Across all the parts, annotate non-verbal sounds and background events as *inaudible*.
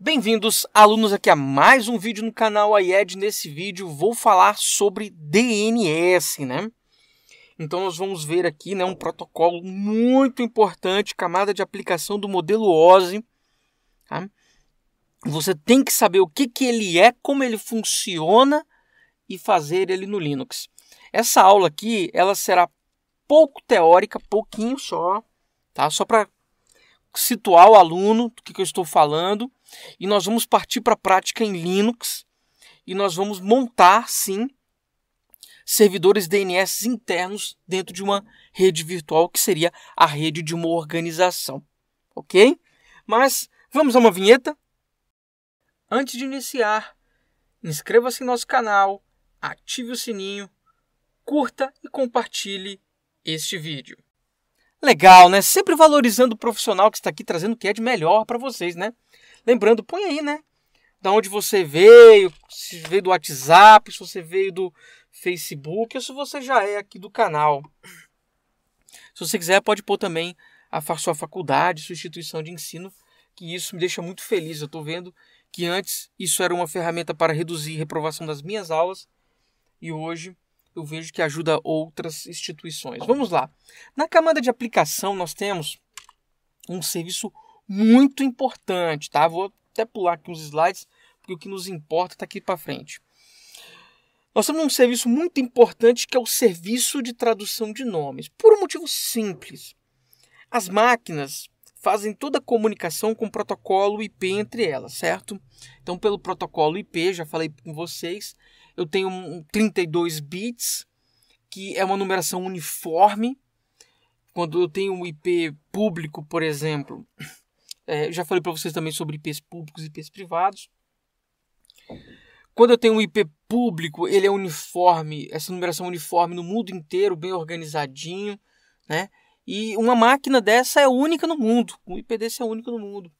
Bem-vindos, alunos, aqui a mais um vídeo no canal AIED. Nesse vídeo vou falar sobre DNS, né? Então nós vamos ver aqui né, um protocolo muito importante, camada de aplicação do modelo OSI. Tá? Você tem que saber o que, que ele é, como ele funciona e fazer ele no Linux. Essa aula aqui, ela será pouco teórica, pouquinho só, tá? Só para situar o aluno do que, que eu estou falando e nós vamos partir para a prática em Linux e nós vamos montar, sim, servidores DNS internos dentro de uma rede virtual que seria a rede de uma organização, ok? Mas vamos a uma vinheta? Antes de iniciar, inscreva-se em nosso canal, ative o sininho, curta e compartilhe este vídeo. Legal, né? Sempre valorizando o profissional que está aqui trazendo o que é de melhor para vocês, né? Lembrando, põe aí, né? Da onde você veio, se veio do WhatsApp, se você veio do Facebook ou se você já é aqui do canal. Se você quiser, pode pôr também a sua faculdade, sua instituição de ensino, que isso me deixa muito feliz. Eu estou vendo que antes isso era uma ferramenta para reduzir a reprovação das minhas aulas e hoje eu vejo que ajuda outras instituições. Vamos lá. Na camada de aplicação, nós temos um serviço muito importante, tá? Vou até pular aqui uns slides, porque o que nos importa está aqui para frente. Nós temos um serviço muito importante que é o serviço de tradução de nomes, por um motivo simples. As máquinas fazem toda a comunicação com o protocolo IP entre elas, certo? Então, pelo protocolo IP, já falei com vocês, eu tenho um 32 bits, que é uma numeração uniforme. Quando eu tenho um IP público, por exemplo, é, já falei para vocês também sobre IPs públicos e IPs privados. Quando eu tenho um IP público, ele é uniforme, essa numeração uniforme no mundo inteiro, bem organizadinho, né? E uma máquina dessa é única no mundo, um IP desse é único no mundo.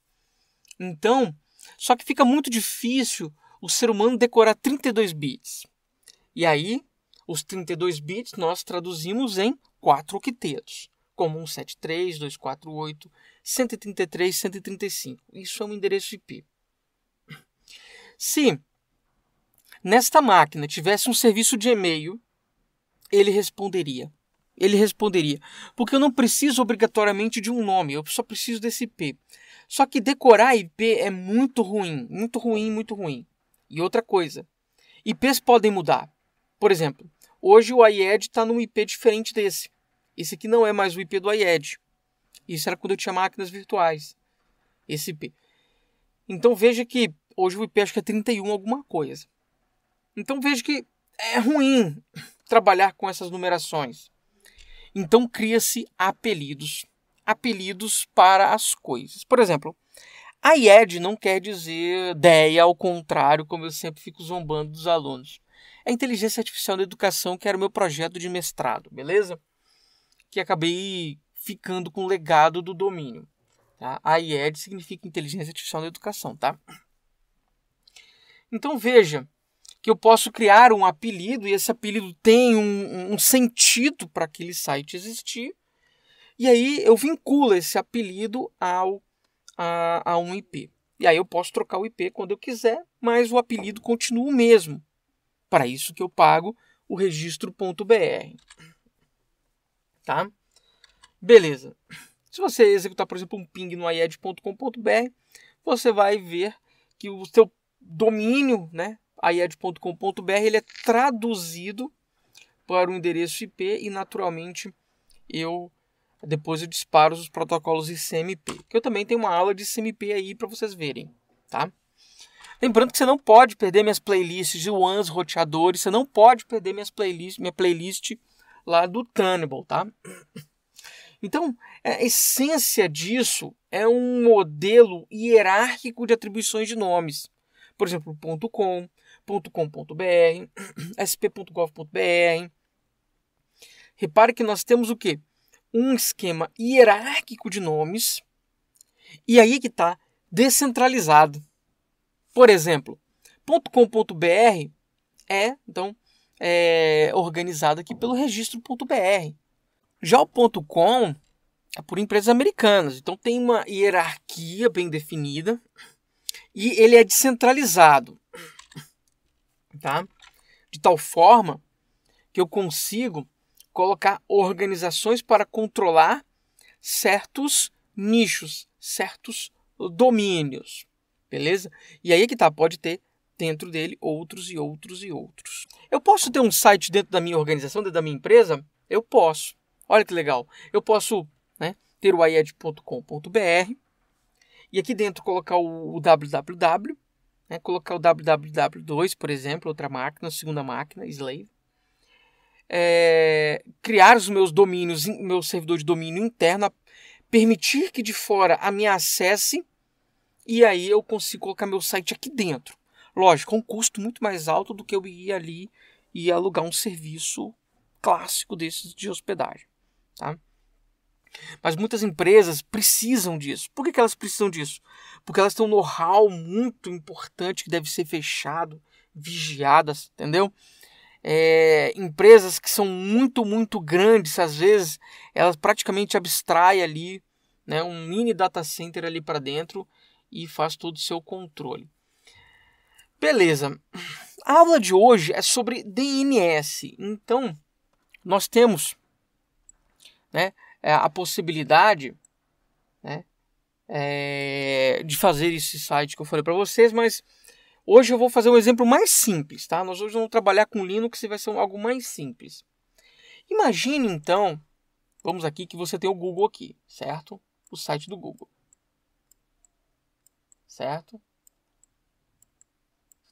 Então, só que fica muito difícil o ser humano decorar 32 bits. E aí, os 32 bits nós traduzimos em 4 octetos, como 173, 248, 133, 135. Isso é um endereço IP. Se nesta máquina tivesse um serviço de e-mail, ele responderia. Ele responderia, porque eu não preciso obrigatoriamente de um nome, eu só preciso desse IP. Só que decorar IP é muito ruim, muito ruim, muito ruim. E outra coisa, IPs podem mudar. Por exemplo, hoje o IED está num IP diferente desse. Esse aqui não é mais o IP do IED. Isso era quando eu tinha máquinas virtuais. Esse IP. Então veja que hoje o IP acho que é 31 alguma coisa. Então veja que é ruim *laughs* trabalhar com essas numerações. Então cria-se apelidos, apelidos para as coisas. Por exemplo, a IED não quer dizer DEA, ao contrário, como eu sempre fico zombando dos alunos. É inteligência artificial na educação, que era o meu projeto de mestrado, beleza? Que acabei ficando com o legado do domínio. Tá? A IED significa inteligência artificial na educação, tá? Então veja que eu posso criar um apelido e esse apelido tem um, um sentido para aquele site existir. E aí eu vinculo esse apelido ao a, a um IP. E aí eu posso trocar o IP quando eu quiser, mas o apelido continua o mesmo. Para isso que eu pago o registro.br. Tá? Beleza. Se você executar, por exemplo, um ping no ied.com.br, você vai ver que o seu domínio, né, ied.com.br, ele é traduzido para o endereço IP e naturalmente eu depois eu disparo os protocolos ICMP, que eu também tenho uma aula de ICMP aí para vocês verem, tá? Lembrando que você não pode perder minhas playlists de Ones roteadores, você não pode perder minhas playlists, minha playlist lá do Tunnable, tá? Então, a essência disso é um modelo hierárquico de atribuições de nomes. Por exemplo, .com, .com.br, sp.gov.br. *clears throat* Repare que nós temos o quê? um esquema hierárquico de nomes, e aí que está descentralizado. Por exemplo, .com.br é, então, é organizado aqui pelo registro.br. Já o .com é por empresas americanas, então tem uma hierarquia bem definida e ele é descentralizado, tá? De tal forma que eu consigo colocar organizações para controlar certos nichos, certos domínios, beleza? E aí é que tá, pode ter dentro dele outros e outros e outros. Eu posso ter um site dentro da minha organização, dentro da minha empresa? Eu posso. Olha que legal. Eu posso né, ter o ied.com.br e aqui dentro colocar o, o www, né, colocar o www2, por exemplo, outra máquina, segunda máquina, slave é, criar os meus domínios, meu servidor de domínio interno, permitir que de fora a minha acesse e aí eu consigo colocar meu site aqui dentro. Lógico, um custo muito mais alto do que eu ir ali e alugar um serviço clássico desses de hospedagem, tá? Mas muitas empresas precisam disso. Por que, que elas precisam disso? Porque elas têm um know-how muito importante que deve ser fechado, vigiadas, entendeu? é, empresas que são muito, muito grandes, às vezes elas praticamente abstraem ali né, um mini data center ali para dentro e faz todo o seu controle. Beleza, a aula de hoje é sobre DNS, então nós temos né, é, a possibilidade né, é, de fazer esse site que eu falei para vocês, mas Hoje eu vou fazer um exemplo mais simples, tá? Nós hoje vamos trabalhar com Linux e vai ser algo mais simples. Imagine então, vamos aqui que você tem o Google aqui, certo? O site do Google. Certo?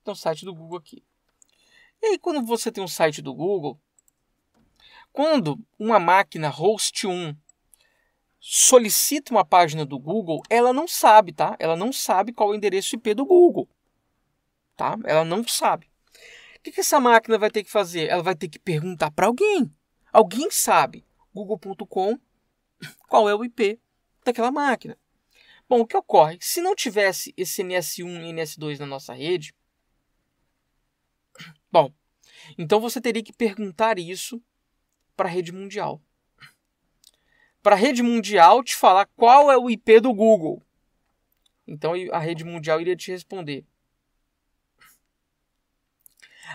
Então, o site do Google aqui. E aí, quando você tem um site do Google, quando uma máquina host 1 solicita uma página do Google, ela não sabe, tá? Ela não sabe qual é o endereço IP do Google tá? Ela não sabe. O que, que essa máquina vai ter que fazer? Ela vai ter que perguntar para alguém. Alguém sabe. Google.com, *coughs* qual é o IP daquela máquina. Bom, o que ocorre? Se não tivesse esse NS1 e NS2 na nossa rede, *coughs* bom, então você teria que perguntar isso para a rede mundial. Para a rede mundial te falar qual é o IP do Google. Então a rede mundial iria te responder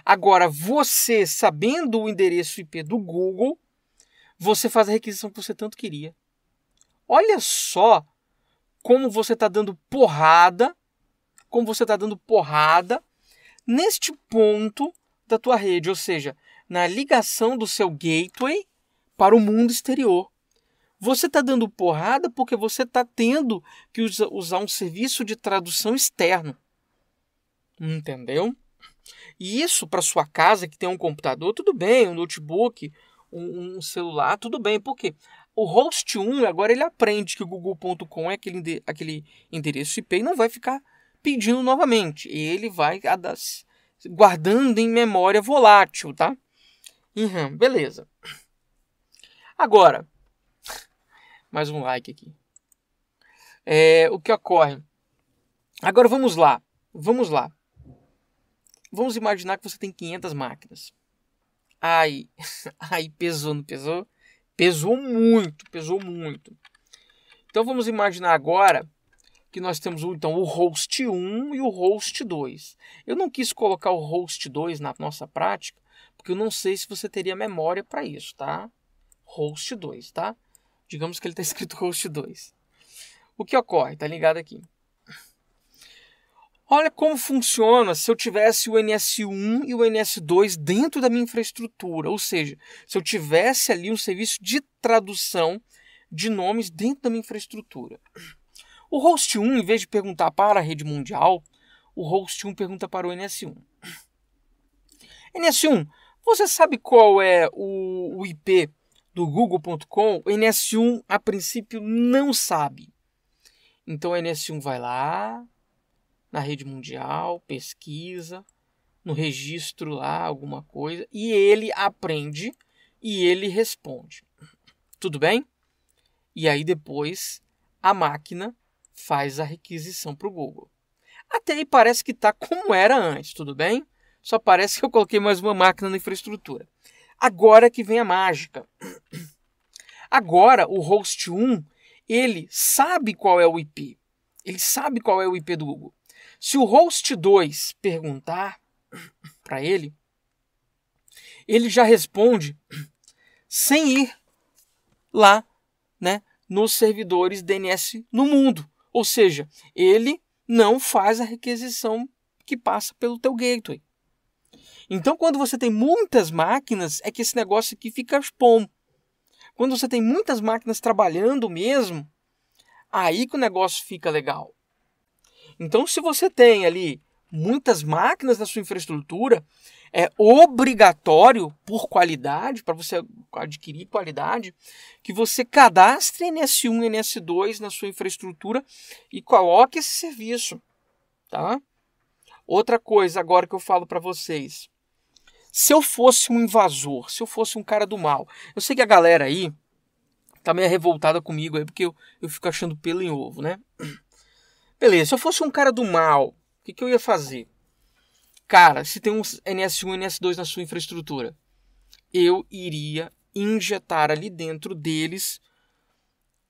Agora, você sabendo o endereço IP do Google, você faz a requisição que você tanto queria. Olha só como você está dando porrada, como você está dando porrada neste ponto da tua rede, ou seja, na ligação do seu gateway para o mundo exterior. Você está dando porrada porque você está tendo que usa, usar um serviço de tradução externo. Entendeu? E isso para sua casa que tem um computador, tudo bem, um notebook, um, um celular, tudo bem. Por quê? O host 1 agora ele aprende que o google.com é aquele, aquele endereço IP e não vai ficar pedindo novamente. Ele vai guardando em memória volátil, tá? Uhum, beleza. Agora, *laughs* mais um like aqui. É, o que ocorre? Agora vamos lá, vamos lá. Vamos imaginar que você tem 500 máquinas. Ai, *laughs* aí pesou, não pesou? Pesou muito, pesou muito. Então vamos imaginar agora que nós temos então o host 1 e o host 2. Eu não quis colocar o host 2 na nossa prática, porque eu não sei se você teria memória para isso, tá? Host 2, tá? Digamos que ele está *laughs* escrito host 2. O que ocorre? Está ligado aqui. Olha como funciona se eu tivesse o NS1 e o NS2 dentro da minha infraestrutura, ou seja, se eu tivesse ali um serviço de tradução de nomes dentro da minha infraestrutura. O host 1, em vez de perguntar para a rede mundial, o host 1 pergunta para o NS1. NS1, você sabe qual é o IP do google.com? O NS1 a princípio não sabe. Então o NS1 vai lá, na rede mundial, pesquisa, no registro lá, alguma coisa, e ele aprende e ele responde. Tudo bem? E aí depois a máquina faz a requisição para o Google. Até aí parece que está como era antes, tudo bem? Só parece que eu coloquei mais uma máquina na infraestrutura. Agora que vem a mágica. Agora o host 1, ele sabe qual é o IP. Ele sabe qual é o IP do Google. Se o host 2 perguntar para ele, ele já responde sem ir lá, né, nos servidores DNS no mundo. Ou seja, ele não faz a requisição que passa pelo teu gateway. Então, quando você tem muitas máquinas, é que esse negócio aqui fica expondo. Quando você tem muitas máquinas trabalhando mesmo, aí que o negócio fica legal. Então, se você tem ali muitas máquinas na sua infraestrutura, é obrigatório, por qualidade, para você adquirir qualidade, que você cadastre NS1 e NS2 na sua infraestrutura e coloque esse serviço, tá? Outra coisa agora que eu falo para vocês. Se eu fosse um invasor, se eu fosse um cara do mal, eu sei que a galera aí tá meio revoltada comigo aí, porque eu, eu fico achando pelo em ovo, né? Beleza, se eu fosse um cara do mal, o que, que eu ia fazer? Cara, se tem um NS1 e NS2 na sua infraestrutura, eu iria injetar ali dentro deles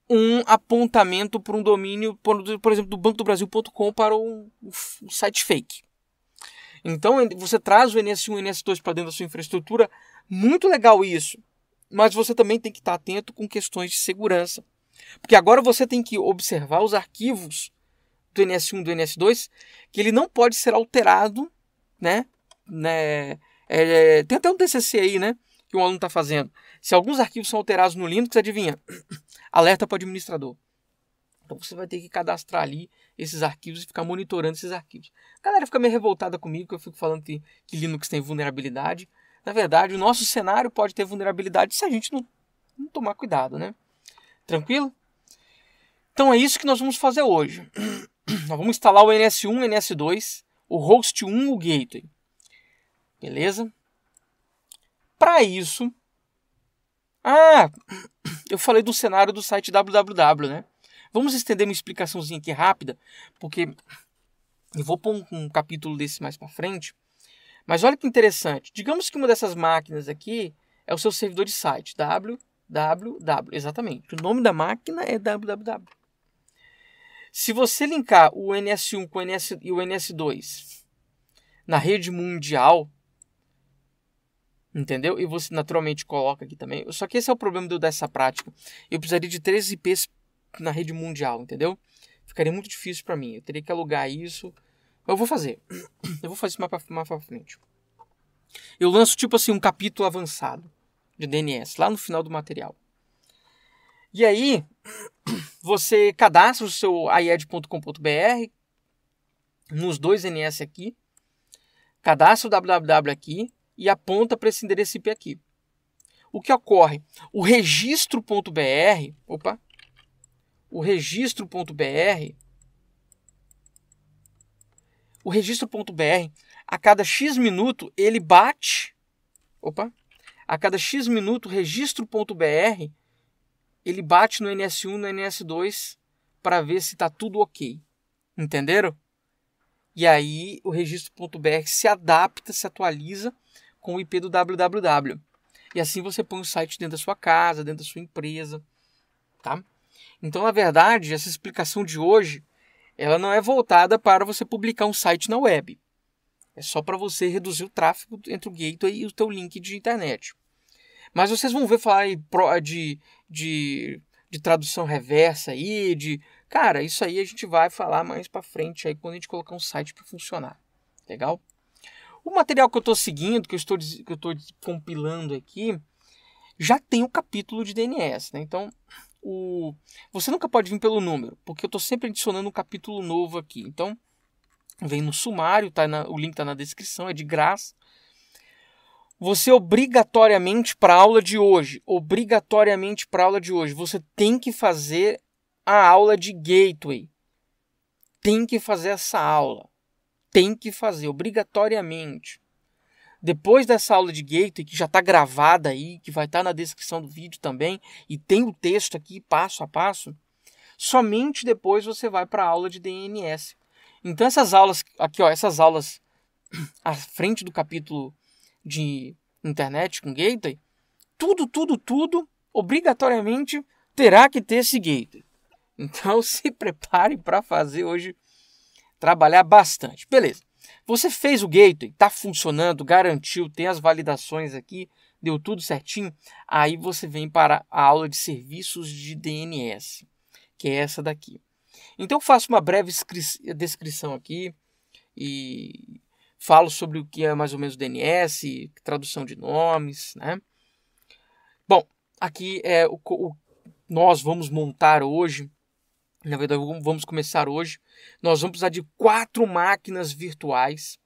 um apontamento para um domínio, por exemplo, do banco brasil.com para um, um site fake. Então você traz o NS1 e NS2 para dentro da sua infraestrutura, muito legal isso. Mas você também tem que estar atento com questões de segurança. Porque agora você tem que observar os arquivos do NS1 e do NS2, que ele não pode ser alterado, né? né é, é tem até um TCC aí, né? Que um aluno está fazendo. Se alguns arquivos são alterados no Linux, adivinha? *clears throat* Alerta para o administrador. Então você vai ter que cadastrar ali esses arquivos e ficar monitorando esses arquivos. A galera fica meio revoltada comigo, que eu fico falando que, que Linux tem vulnerabilidade. Na verdade, o nosso cenário pode ter vulnerabilidade se a gente não, não tomar cuidado, né? Tranquilo? Então é isso que nós vamos fazer hoje. *clears throat* *clears throat* nós vamos instalar o NS1, NS2, o host 1, o gateway. Beleza? Para isso, ah, *clears throat* eu falei do cenário do site www, né? Vamos estender uma explicaçãozinha aqui rápida, porque eu vou pôr um, um capítulo desse mais para frente. Mas olha que interessante. Digamos que uma dessas máquinas aqui é o seu servidor de site, www, exatamente. O nome da máquina é www. Se você linkar o NS1 com o NS, e o NS2 na rede mundial, entendeu? E você naturalmente coloca aqui também. Só que esse é o problema de eu dar essa prática. Eu precisaria de 13 IPs na rede mundial, entendeu? Ficaria muito difícil para mim. Eu teria que alugar isso. Eu vou fazer. Eu vou fazer isso mais mais pra frente. Eu lanço tipo assim um capítulo avançado de DNS lá no final do material. E aí, você cadastra o seu ied.com.br nos dois NS aqui, cadastra o www aqui e aponta para esse endereço IP aqui. O que ocorre? O registro.br, opa, o registro.br, o registro.br, a cada X minuto ele bate, opa, a cada X minuto registro.br ele bate no NS1, no NS2 para ver se está tudo ok. Entenderam? E aí o registro.br se adapta, se atualiza com o IP do www. E assim você põe o site dentro da sua casa, dentro da sua empresa, tá? Então, na verdade, essa explicação de hoje, ela não é voltada para você publicar um site na web. É só para você reduzir o tráfego entre o gateway e o teu link de internet. Mas vocês vão ver falar de, de, de tradução reversa aí, de. Cara, isso aí a gente vai falar mais para frente aí quando a gente colocar um site para funcionar. Legal? O material que eu estou seguindo, que eu estou, que eu estou compilando aqui, já tem o um capítulo de DNS. Né? Então, o... você nunca pode vir pelo número, porque eu estou sempre adicionando um capítulo novo aqui. Então, vem no sumário, tá na... o link está na descrição, é de graça você obrigatoriamente para a aula de hoje, obrigatoriamente para a aula de hoje, você tem que fazer a aula de gateway. Tem que fazer essa aula. Tem que fazer obrigatoriamente. Depois dessa aula de gateway que já está gravada aí, que vai estar tá na descrição do vídeo também e tem o texto aqui passo a passo, somente depois você vai para a aula de DNS. Então essas aulas aqui, ó, essas aulas *clears throat* à frente do capítulo de internet com gateway, tudo, tudo, tudo, obrigatoriamente terá que ter esse gateway. Então *laughs* se prepare para fazer hoje trabalhar bastante. Beleza. Você fez o gateway, está funcionando, garantiu, tem as validações aqui, deu tudo certinho. Aí você vem para a aula de serviços de DNS, que é essa daqui. Então faço uma breve descrição aqui e falo sobre o que é mais ou menos DNS, tradução de nomes, né? Bom, aqui é o, o nós vamos montar hoje, na verdade vamos começar hoje. Nós vamos precisar de quatro máquinas virtuais.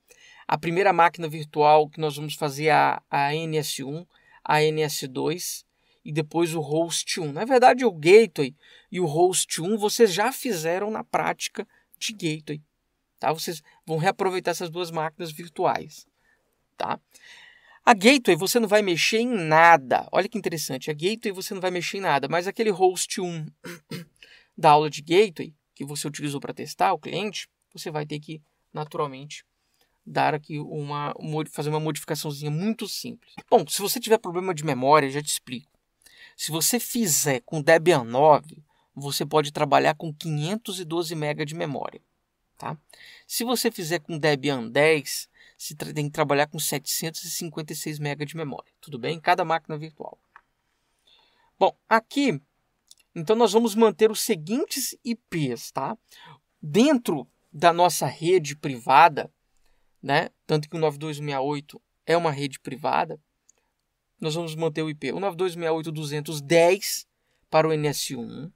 A primeira máquina virtual que nós vamos fazer é a, a NS1, a NS2 e depois o host 1. Na verdade, o gateway e o host 1 vocês já fizeram na prática de gateway, Tá? Vocês vão reaproveitar essas duas máquinas virtuais. Tá? A gateway você não vai mexer em nada. Olha que interessante. A gateway você não vai mexer em nada, mas aquele host 1 *coughs* da aula de gateway que você utilizou para testar o cliente, você vai ter que naturalmente dar aqui uma fazer uma modificaçãozinha muito simples. Bom, se você tiver problema de memória, já te explico. Se você fizer com Debian 9, você pode trabalhar com 512 MB de memória. Tá? Se você fizer com Debian 10, você tem que trabalhar com 756 MB de memória, tudo bem? Cada máquina virtual. Bom, aqui, então nós vamos manter os seguintes IPs, tá? Dentro da nossa rede privada, né? Tanto que o 9268 é uma rede privada, nós vamos manter o IP 192.168.210 para o NS1,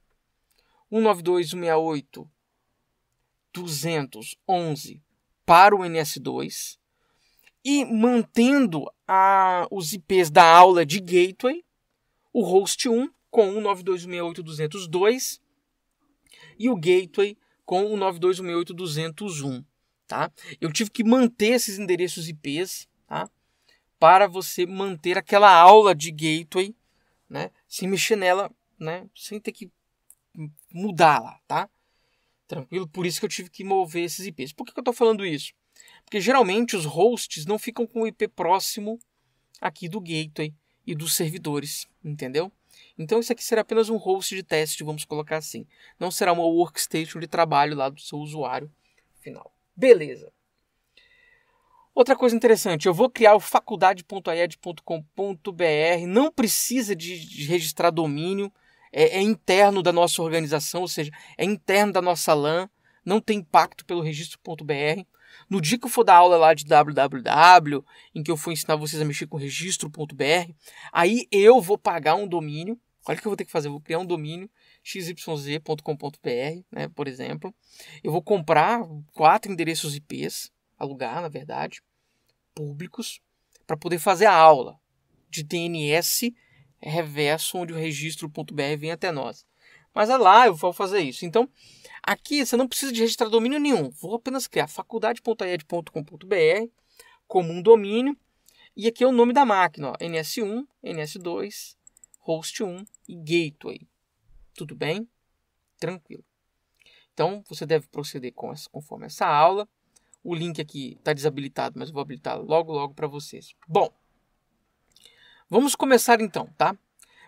192.168 211 para o NS2 e mantendo a, os IPs da aula de gateway, o host 1 com o 92168.202 e o gateway com o 92168.201, tá? Eu tive que manter esses endereços IPs, tá? Para você manter aquela aula de gateway, né? Sem mexer nela, né? Sem ter que mudá-la, tá? Tranquilo? Por isso que eu tive que mover esses IPs. Por que, eu estou falando isso? Porque geralmente os hosts não ficam com o IP próximo aqui do gateway e dos servidores, entendeu? Então isso aqui será apenas um host de teste, vamos colocar assim. Não será uma workstation de trabalho lá do seu usuário final. Beleza. Outra coisa interessante, eu vou criar o faculdade.ied.com.br, não precisa de, de registrar domínio, é, é interno da nossa organização, ou seja, é interno da nossa LAN, não tem impacto pelo registro.br. No dia que eu for dar aula lá de www, em que eu for ensinar vocês a mexer com registro.br, aí eu vou pagar um domínio. Olha o que eu vou ter que fazer, eu vou criar um domínio xyz.com.br, né, por exemplo. Eu vou comprar quatro endereços IPs, alugar, na verdade, públicos, para poder fazer a aula de DNS reverso onde o registro.br vem até nós. Mas é lá eu vou fazer isso. Então, aqui você não precisa de registrar domínio nenhum. Vou apenas criar faculdade.ied.com.br como um domínio. E aqui é o nome da máquina, ó, NS1, NS2, Host1 e Gateway. Tudo bem? Tranquilo. Então, você deve proceder com essa, conforme essa aula. O link aqui está desabilitado, mas vou habilitar logo, logo para vocês. Bom, Vamos começar então, tá?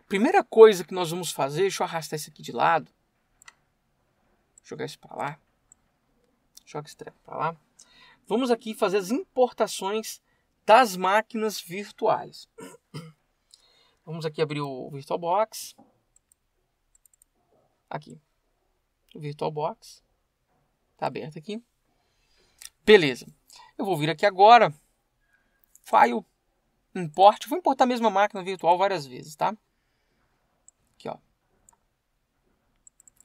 Primeira coisa que nós vamos fazer, deixa eu arrastar esse aqui de lado. Jogar isso para lá. Joga esse treco para lá. Vamos aqui fazer as importações das máquinas virtuais. *coughs* Vamos aqui abrir o VirtualBox. Aqui. O VirtualBox. Tá aberto aqui. Beleza. Eu vou vir aqui agora. File. Importe. Vou importar a mesma máquina virtual várias vezes, tá? Aqui, ó.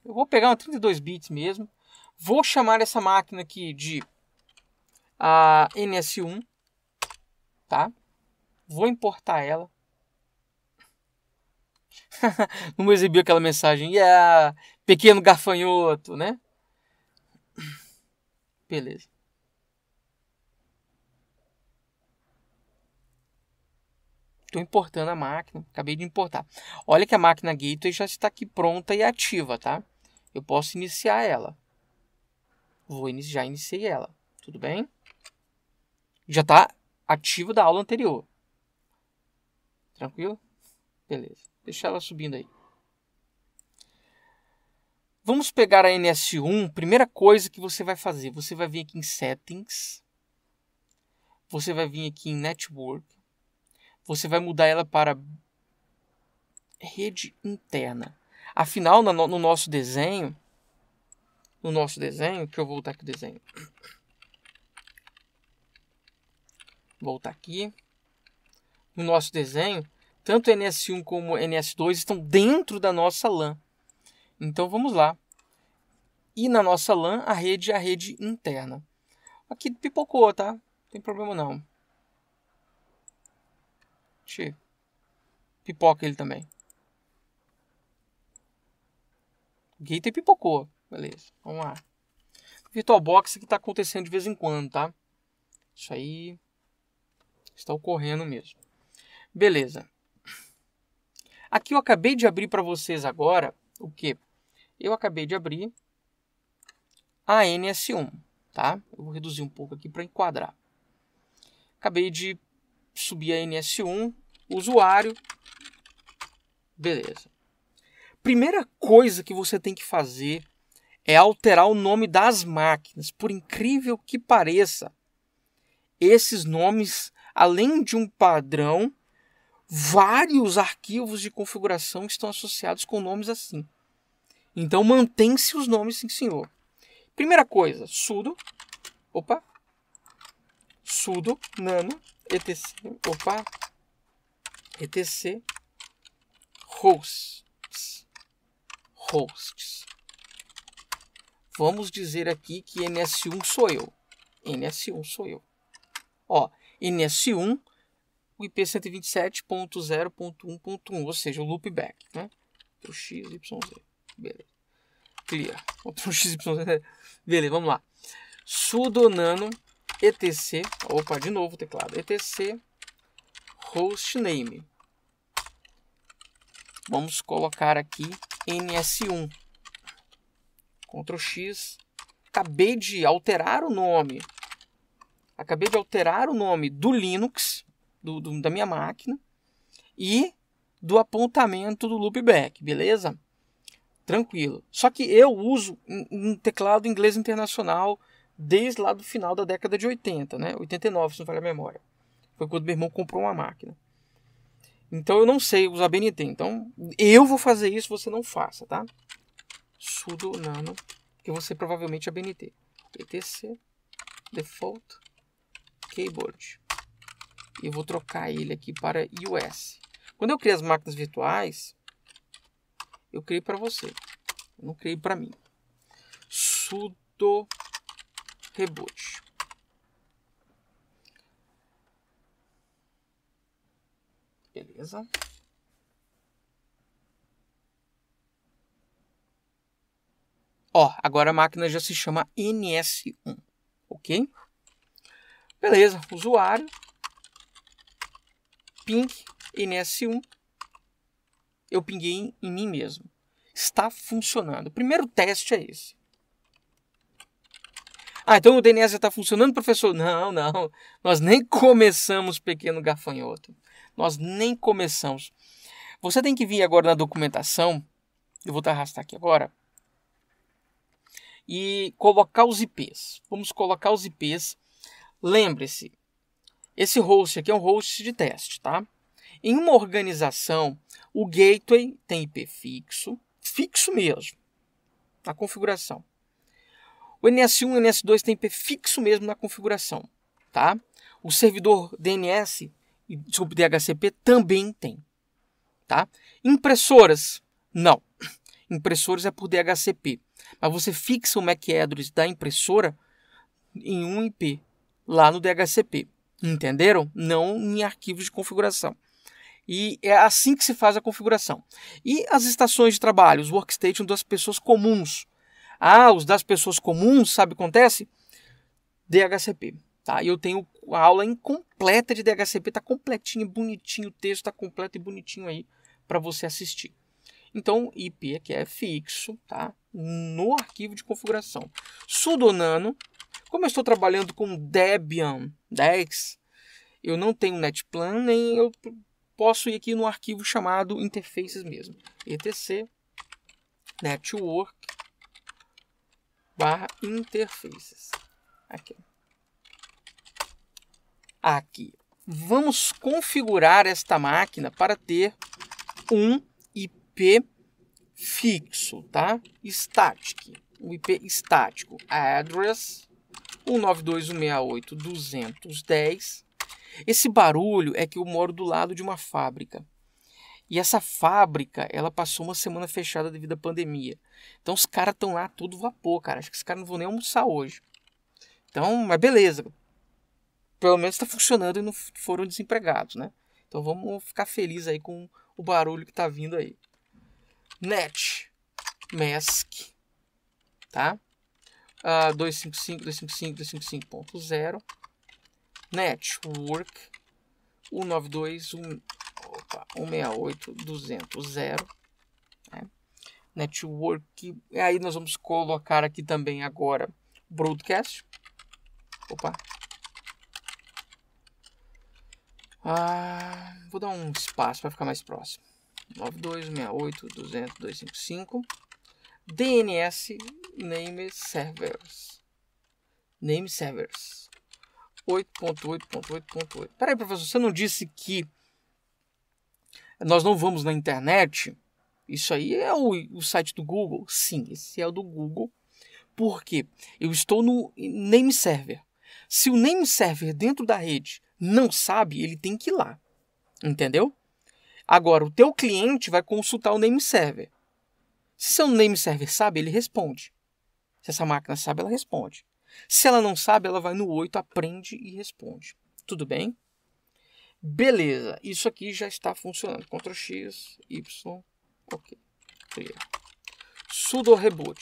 Eu vou pegar uma 32 bits mesmo. Vou chamar essa máquina aqui de a NS1, tá? Vou importar ela. Não *laughs* exibiu aquela mensagem, yeah, pequeno gafanhoto, né? Beleza. Estou importando a máquina, acabei de importar. Olha que a máquina Gateway já está aqui pronta e ativa, tá? Eu posso iniciar ela. Vou iniciar, já iniciei ela, tudo bem? Já está ativo da aula anterior. Tranquilo? Beleza. Deixa ela subindo aí. Vamos pegar a NS1. Primeira coisa que você vai fazer, você vai vir aqui em Settings. Você vai vir aqui em Network você vai mudar ela para rede interna. Afinal, no, no nosso desenho, no nosso desenho, deixa eu voltar aqui o desenho. Voltar aqui. No nosso desenho, tanto NS1 como NS2 estão dentro da nossa LAN. Então vamos lá. E na nossa LAN, a rede é a rede interna. Aqui pipocou, tá? Não tem problema não. Che. Pipoca ele também. Gator pipocou. Beleza, vamos lá. VirtualBox que tá acontecendo de vez em quando, tá? Isso aí está ocorrendo mesmo. Beleza. Aqui eu acabei de abrir para vocês agora o que? Eu acabei de abrir a NS1, tá? Eu vou reduzir um pouco aqui para enquadrar. Acabei de subir a NS1, usuário, beleza. Primeira coisa que você tem que fazer é alterar o nome das máquinas. Por incrível que pareça, esses nomes, além de um padrão, vários arquivos de configuração estão associados com nomes assim. Então mantém-se os nomes, sim, senhor. Primeira coisa, sudo, opa, sudo nano etc, opa, etc, hosts, hosts. Vamos dizer aqui que NS1 sou eu. NS1 sou eu. Ó, NS1, o IP127.0.1.1, ou seja, o loopback, né? Então, XYZ, beleza. Clear. Outro XYZ. Beleza, vamos lá. Sudo nano etc, opa, de novo o teclado, etc hostname. Vamos colocar aqui NS1. Ctrl X. Acabei de alterar o nome. Acabei de alterar o nome do Linux, do, do, da minha máquina, e do apontamento do loopback, beleza? Tranquilo. Só que eu uso um teclado inglês internacional desde lá do final da década de 80, né? 89, se não falha a memória. Foi quando meu irmão comprou uma máquina. Então eu não sei usar BNT. Então eu vou fazer isso, você não faça, tá? sudo nano, que você provavelmente é BNT. etc default keyboard. Eu vou trocar ele aqui para US. Quando eu criei as máquinas virtuais, eu criei para você. Eu não criei para mim. sudo reboot. Beleza. Ó, agora a máquina já se chama NS1, ok? Beleza, usuário, ping NS1, eu pinguei em, mim mesmo. Está funcionando. O primeiro teste é esse. Ah, então o DNS já está funcionando, professor? Não, não. Nós nem começamos, pequeno gafanhoto. Nós nem começamos. Você tem que vir agora na documentação. Eu vou arrastar aqui agora. E colocar os IPs. Vamos colocar os IPs. Lembre-se, esse host aqui é um host de teste, tá? Em uma organização, o gateway tem IP fixo, fixo mesmo, na configuração. O NS1 e o NS2 tem IP fixo mesmo na configuração, tá? O servidor DNS e DHCP também tem, tá? Impressoras, não. *clears throat* Impressoras é por DHCP, mas você fixa o MAC address da impressora em um IP lá no DHCP, entenderam? Não em arquivos de configuração. E é assim que se faz a configuração. E as estações de trabalho, os workstations das pessoas comuns, ah, os das pessoas comuns, sabe o que acontece? DHCP. Tá? Eu tenho a aula incompleta de DHCP, tá completinho, bonitinho, o texto tá completo e bonitinho aí para você assistir. Então, IP aqui é, é fixo, tá? No arquivo de configuração. sudo nano como eu estou trabalhando com Debian 10, eu não tenho Netplan, nem eu posso ir aqui no arquivo chamado interfaces mesmo. etc network barra interfaces. Aqui. Aqui. Vamos configurar esta máquina para ter um IP fixo, tá? Static. um IP estático. Address 192.168.210. Esse barulho é que eu moro do lado de uma fábrica. E essa fábrica, ela passou uma semana fechada devido à pandemia. Então os caras estão lá tudo vapor, cara. Acho que os caras não vão nem almoçar hoje. Então, mas beleza. Pelo menos está funcionando e não foram desempregados, né? Então vamos ficar felizes aí com o barulho que está vindo aí. Net Mask, tá? Uh, 255, 255, 255.0 Network 192, 1, opa, 168 né? network e aí nós vamos colocar aqui também agora broadcast opa ah, vou dar um espaço para ficar mais próximo 9268.200.255, DNS name servers name servers 8.8.8.8. Peraí, professor, você não disse que nós não vamos na internet. Isso aí é o, o site do Google? Sim, esse é o do Google. Porque eu estou no name server. Se o name server dentro da rede não sabe, ele tem que ir lá. Entendeu? Agora, o teu cliente vai consultar o name server. Se seu name server sabe, ele responde. Se essa máquina sabe, ela responde. Se ela não sabe, ela vai no 8, aprende e responde. Tudo bem? Beleza, isso aqui já está funcionando. Ctrl X, Y, ok. Clear. Sudo reboot.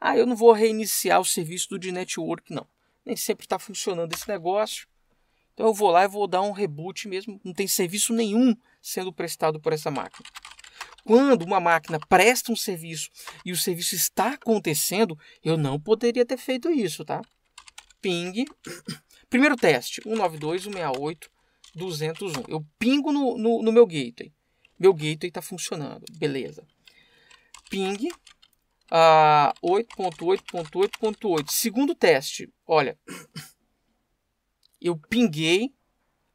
Ah, eu não vou reiniciar o serviço do de network, não. Nem sempre está funcionando esse negócio. Então eu vou lá e vou dar um reboot mesmo. Não tem serviço nenhum sendo prestado por essa máquina. Quando uma máquina presta um serviço e o serviço está acontecendo, eu não poderia ter feito isso, tá? Ping. *coughs* Primeiro teste, 192.168. 201. Eu pingo no, no, no meu gateway. Meu gateway está funcionando. Beleza. Ping uh, ah, 8.8.8.8. Segundo teste. Olha, *coughs* eu pinguei,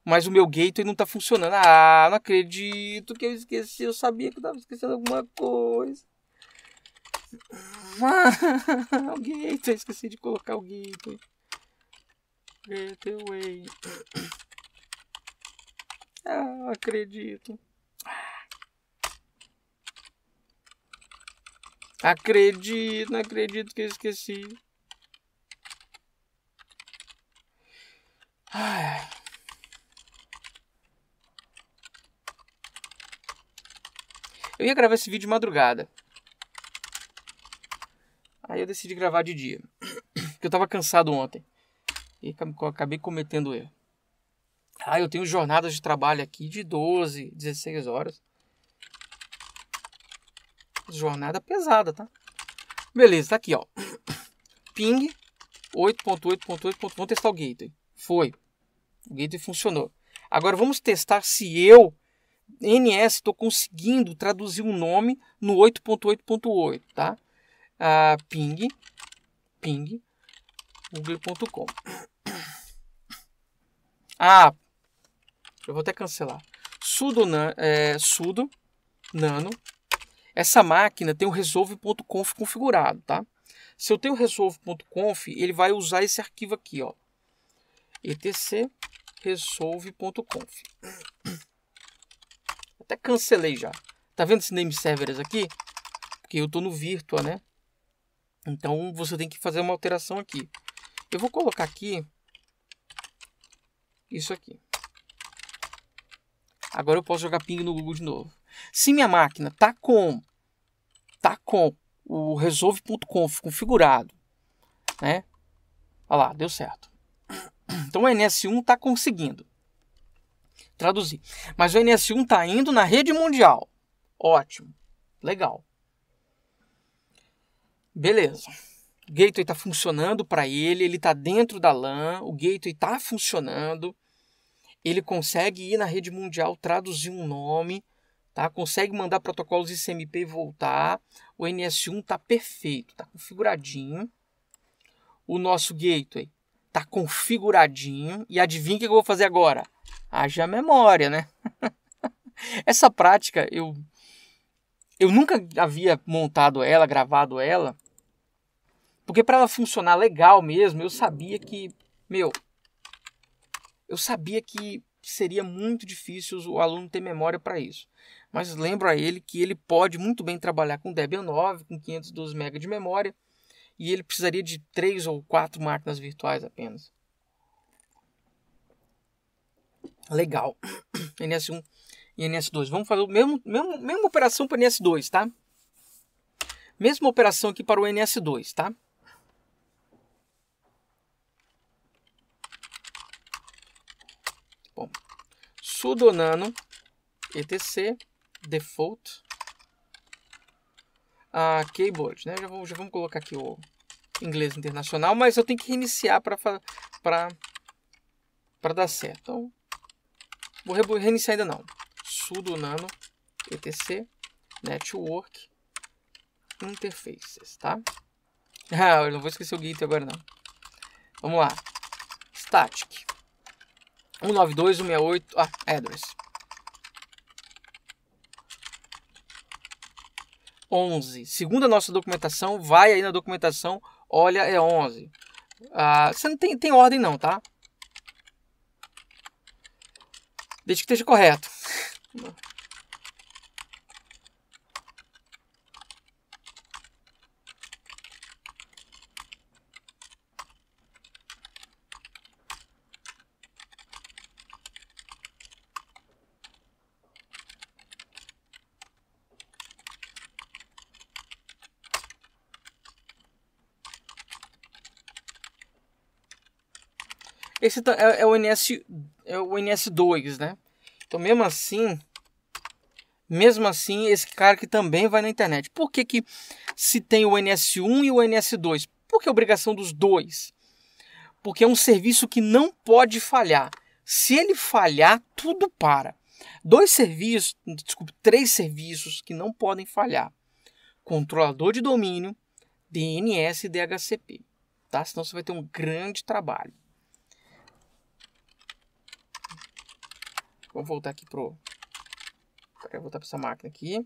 mas o meu gateway não está funcionando. Ah, não acredito que eu esqueci. Eu sabia que eu estava esquecendo alguma coisa. Ah, *laughs* o gateway. Esqueci de colocar o gateway. Gateway. *coughs* Ah, acredito. Acredito, não acredito que eu esqueci. Ai. Eu ia gravar esse vídeo de madrugada. Aí eu decidi gravar de dia. *coughs* Porque eu tava cansado ontem. E acabei cometendo erro. Ah, eu tenho jornadas de trabalho aqui de 12, 16 horas. Jornada pesada, tá? Beleza, tá aqui, ó. *coughs* Ping 8.8.8. Vamos testar o gateway. Foi. O gateway funcionou. Agora vamos testar se eu, NS, estou conseguindo traduzir um nome no 8.8.8, tá? Ah, ping, ping, google.com. *coughs* Ah, eu vou até cancelar. Sudo, é, sudo nano. Essa máquina tem o resolve.conf configurado, tá? Se eu tenho resolve.conf, ele vai usar esse arquivo aqui, ó. etc resolve.conf. *coughs* Até cancelei já. Tá vendo esse name servers aqui? Porque eu tô no Virtua, né? Então você tem que fazer uma alteração aqui. Eu vou colocar aqui isso aqui. Agora eu posso jogar ping no Google de novo. Se minha máquina tá com tá com o resolve.conf configurado, né? Olha lá, deu certo. Então o NS1 está conseguindo traduzir. Mas o NS1 está indo na rede mundial. Ótimo. Legal. Beleza. O gateway está funcionando para ele, ele está dentro da LAN, o gateway está funcionando ele consegue ir na rede mundial, traduzir um nome, tá? consegue mandar protocolos ICMP e voltar. O NS1 está perfeito, está configuradinho. O nosso gateway está configuradinho. E adivinha o que eu vou fazer agora? Haja memória, né? *laughs* Essa prática eu, eu nunca havia montado ela, gravado ela, porque para ela funcionar legal mesmo, eu sabia que, meu, eu sabia que seria muito difícil o aluno ter memória para isso. Mas lembro a ele que ele pode muito bem trabalhar com Debian 9, com 512 MB de memória, e ele precisaria de três ou quatro máquinas virtuais apenas. Legal. *clears throat* NS1 e NS2. Vamos fazer a mesmo, mesmo, mesma operação para o NS2, tá? Mesma operação aqui para o NS2, tá? sudo nano etc default a ah, keyboard, né? Já vamos, já vamos colocar aqui o inglês internacional, mas eu tenho que reiniciar para para para dar certo. Então, vou reiniciar ainda não. sudo nano etc network interfaces, tá? *laughs* Ah, eu não vou esquecer o git agora não. Vamos lá. Static. 192.168 168, ah, address. É, 11. Segundo a nossa documentação, vai aí na documentação, olha, é 11. Ah, você não tem, tem ordem não, tá? Desde que esteja correto. *laughs* esse é, é, o NS é o NS2, né? Então mesmo assim, mesmo assim esse cara que também vai na internet. Por que que se tem o NS1 e o NS2? Por que a é obrigação dos dois? Porque é um serviço que não pode falhar. Se ele falhar, tudo para. Dois serviços, desculpe, três serviços que não podem falhar: controlador de domínio, DNS e DHCP. Tá? Senão você vai ter um grande trabalho. Vamos voltar aqui pro... voltar para essa máquina aqui.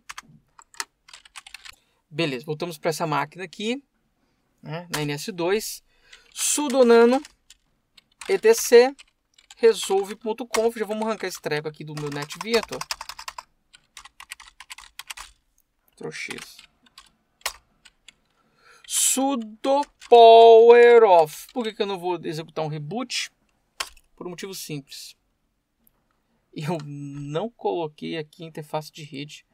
Beleza, voltamos para essa máquina aqui, né, na NS2. Sudonano etc resolve.conf. Já vamos arrancar esse treco aqui do meu NetViator. Trouxas. sudo power off. Por que, que eu não vou executar um reboot? Por um motivo simples eu não coloquei aqui a interface de rede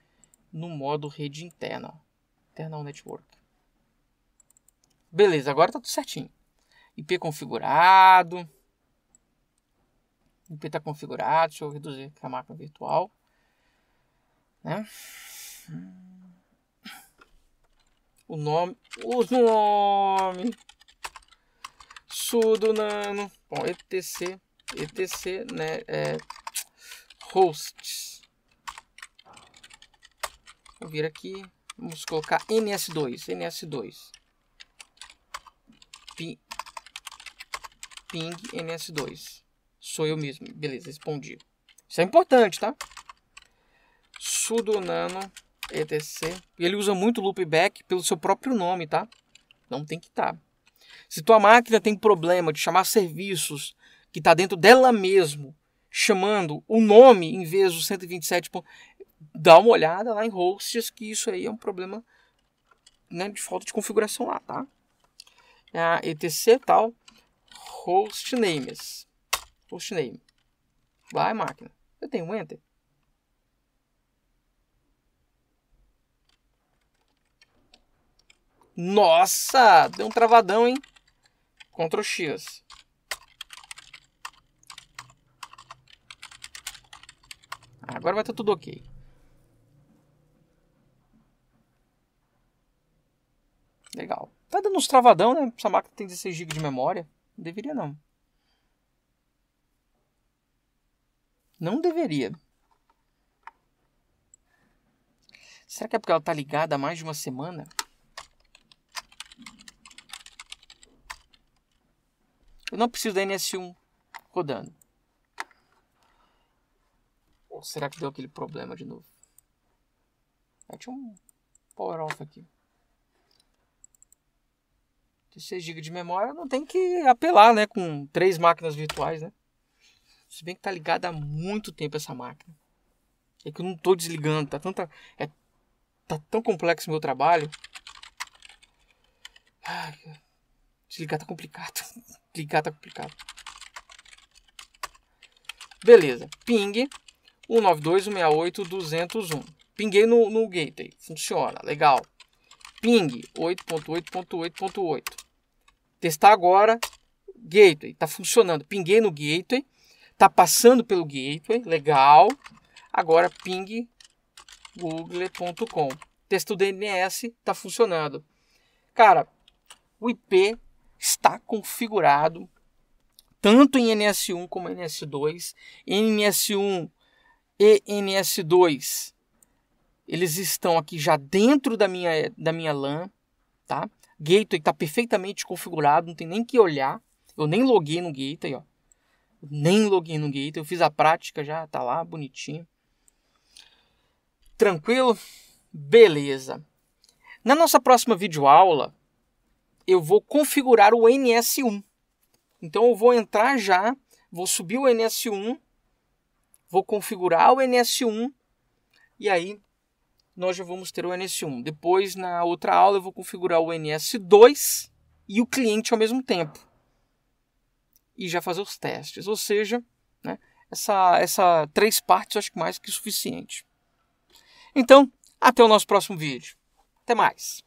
no modo rede interna, internal network. Beleza, agora tá tudo certinho. IP configurado. IP está configurado, deixa eu reduzir a máquina virtual. Né? O nome, o nome, sudo nano, bom, etc, etc, né, é, hosts. Vou vir aqui, vamos colocar ns2, ns2. Ping, ping ns2. Sou eu mesmo. Beleza, respondi. Isso é importante, tá? sudo nano etc. Ele usa muito loopback pelo seu próprio nome, tá? Não tem que estar. Tá. Se tua máquina tem problema de chamar serviços que está dentro dela mesmo chamando o nome em vez do 127. Dá uma olhada lá em hosts que isso aí é um problema né, de falta de configuração lá, tá? É a etc tal hostnames. Hostname. Vai, máquina. Eu tenho um enter. Nossa, deu um travadão, hein? Ctrl X. Agora vai estar tá tudo ok. Legal. Tá dando uns travadão, né? Essa máquina tem 16 GB de memória. Não deveria não. Não deveria. Será que é porque ela tá ligada há mais de uma semana? Eu não preciso da NS1 rodando. Ou será que deu aquele problema de novo? Eu tinha um power off aqui. 16 GB de memória, não tem que apelar, né? Com três máquinas virtuais, né? Se bem que tá ligada há muito tempo essa máquina. É que eu não tô desligando, tá tanta. É, tá tão complexo o meu trabalho. Ai, desligar tá complicado. *laughs* Ligar tá complicado. Beleza. Ping. 192.168.201. Pinguei no, no gateway, funciona, legal. Ping 8.8.8.8. Testar agora, gateway, está funcionando. Pinguei no gateway, está passando pelo gateway, legal. Agora ping google.com. Texto DNS está funcionando. Cara, o IP está configurado tanto em NS1 como em NS2. NS1 ENS2, eles estão aqui já dentro da minha, da minha LAN, tá? Gateway está perfeitamente configurado, não tem nem que olhar. Eu nem loguei no Gateway, ó. Nem loguei no Gateway, eu fiz a prática já, tá lá, bonitinho. Tranquilo? Beleza. Na nossa próxima videoaula, eu vou configurar o NS1. Então eu vou entrar já, vou subir o NS1 vou configurar o NS1 e aí nós já vamos ter o NS1. Depois, na outra aula, eu vou configurar o NS2 e o cliente ao mesmo tempo e já fazer os testes. Ou seja, né, essa três partes acho que mais que suficiente. Então, até o nosso próximo vídeo. Até mais!